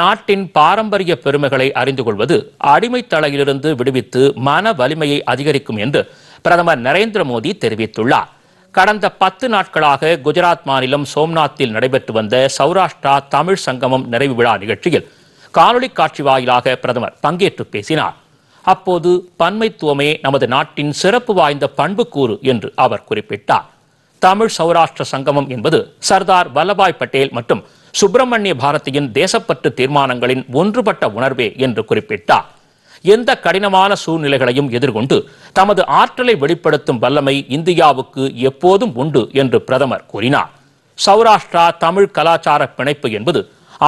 நாட்டின் பாரம்பரிய பெருமைகளை அறிந்து கொள்வது அடிமை தலையிலிருந்து விடுவித்து மன வலிமையை அதிகரிக்கும் என்று பிரதமர் நரேந்திர மோடி தெரிவித்துள்ளார் கடந்த பத்து நாட்களாக குஜராத் மாநிலம் சோம்நாத்தில் நடைபெற்று வந்த சௌராஷ்டிரா தமிழ் சங்கமம் நிறைவு விழா நிகழ்ச்சியில் காணொலி காட்சி வாயிலாக பிரதமர் பங்கேற்று பேசினார் அப்போது பன்மைத்துவமே நமது நாட்டின் சிறப்பு வாய்ந்த பண்புக்கூறு என்று அவர் குறிப்பிட்டார் தமிழ் சௌராஷ்டிர சங்கமம் என்பது சர்தார் வல்லபாய் பட்டேல் மற்றும் சுப்பிரமணிய பாரதியின் தேசப்பற்று தீர்மானங்களின் ஒன்றுபட்ட உணர்வே என்று குறிப்பிட்டார் எந்த கடினமான சூழ்நிலைகளையும் எதிர்கொண்டு தமது ஆற்றலை வெளிப்படுத்தும் வல்லமை இந்தியாவுக்கு எப்போதும் உண்டு என்று பிரதமர் கூறினார் சௌராஷ்டிரா தமிழ் கலாச்சார பிணைப்பு என்பது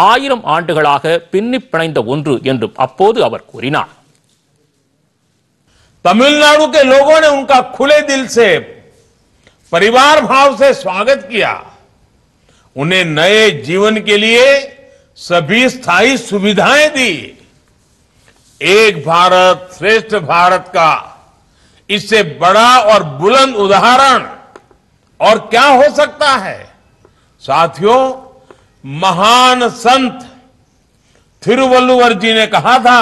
ஆயிரம் ஆண்டுகளாக பின்னி பிணைந்த ஒன்று என்றும் அப்போது அவர் கூறினார் தமிழ்நாடு பரிவார் பாவ் ने उनका उन्हें नए जीवन के लिए सभी स्थायी सुविधाएं दी एक भारत श्रेष्ठ भारत का इससे बड़ा और बुलंद उदाहरण और क्या हो सकता है साथियों महान संत थिरुवल्लुवर जी ने कहा था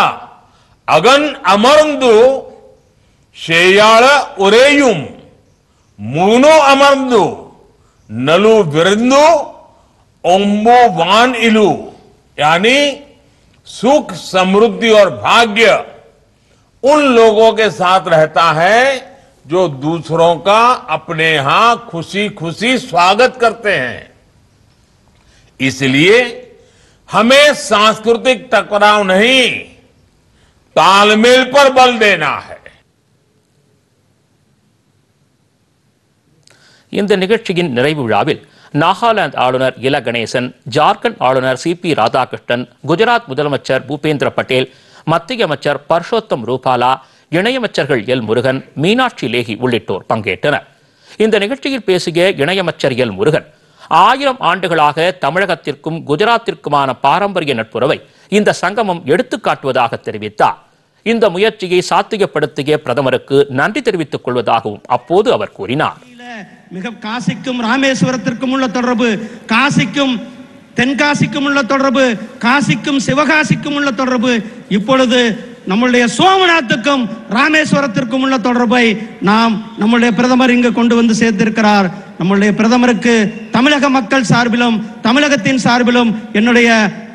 अगन अमरंदु शेयाड़ उरेयुम मुनो अमरंदु नलु विरंदु ओम्बो वान इलू यानी सुख समृद्धि और भाग्य उन लोगों के साथ रहता है जो दूसरों का अपने यहां खुशी खुशी स्वागत करते हैं इसलिए हमें सांस्कृतिक टकराव नहीं तालमेल पर बल देना है इन निक्च நிறைவு நாகாலாந்து ஆளுநர் இல கணேசன் ஜார்க்கண்ட் ஆளுநர் சி பி ராதாகிருஷ்ணன் குஜராத் முதலமைச்சர் பூபேந்திர பட்டேல் மத்திய அமைச்சர் பர்ஷோத்தம் ரூபாலா இணையமைச்சர்கள் எல் முருகன் மீனாட்சி லேகி உள்ளிட்டோர் பங்கேற்றனர் இந்த நிகழ்ச்சியில் பேசிய இணையமைச்சர் எல் முருகன் ஆயிரம் ஆண்டுகளாக தமிழகத்திற்கும் குஜராத்திற்குமான பாரம்பரிய நட்புறவை இந்த சங்கமம் எடுத்துக்காட்டுவதாக தெரிவித்தார் இந்த முயற்சியை சாத்தியப்படுத்திய பிரதமருக்கு நன்றி தெரிவித்துக் கொள்வதாகவும் அப்போது அவர் கூறினார் மிக காசிக்கும் ராமேஸ்வரத்திற்கும் உள்ள தொடர்பு காசிக்கும் தென்காசிக்கும் உள்ள தொடர்பு காசிக்கும் சிவகாசிக்கும் உள்ள தொடர்பு இப்பொழுது நம்முடைய சோமநாத்துக்கும் ராமேஸ்வரத்திற்கும் உள்ள தொடர்பை நாம் நம்முடைய பிரதமர் இங்கு கொண்டு வந்து சேர்த்திருக்கிறார் நம்முடைய பிரதமருக்கு தமிழக மக்கள் சார்பிலும் தமிழகத்தின் சார்பிலும் என்னுடைய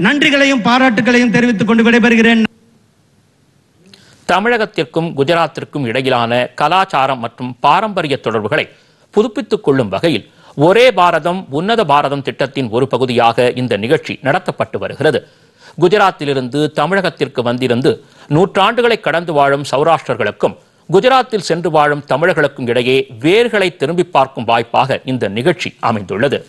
நன்றிகளையும் பாராட்டுகளையும் தெரிவித்துக் கொண்டு விடைபெறுகிறேன் தமிழகத்திற்கும் குஜராத்திற்கும் இடையிலான கலாச்சாரம் மற்றும் பாரம்பரிய தொடர்புகளை புதுப்பித்துக் கொள்ளும் வகையில் ஒரே பாரதம் உன்னத பாரதம் திட்டத்தின் ஒரு பகுதியாக இந்த நிகழ்ச்சி நடத்தப்பட்டு வருகிறது குஜராத்திலிருந்து தமிழகத்திற்கு வந்திருந்து நூற்றாண்டுகளை கடந்து வாழும் சௌராஷ்டிரர்களுக்கும் குஜராத்தில் சென்று வாழும் தமிழர்களுக்கும் இடையே வேர்களை திரும்பி பார்க்கும் வாய்ப்பாக இந்த நிகழ்ச்சி அமைந்துள்ளது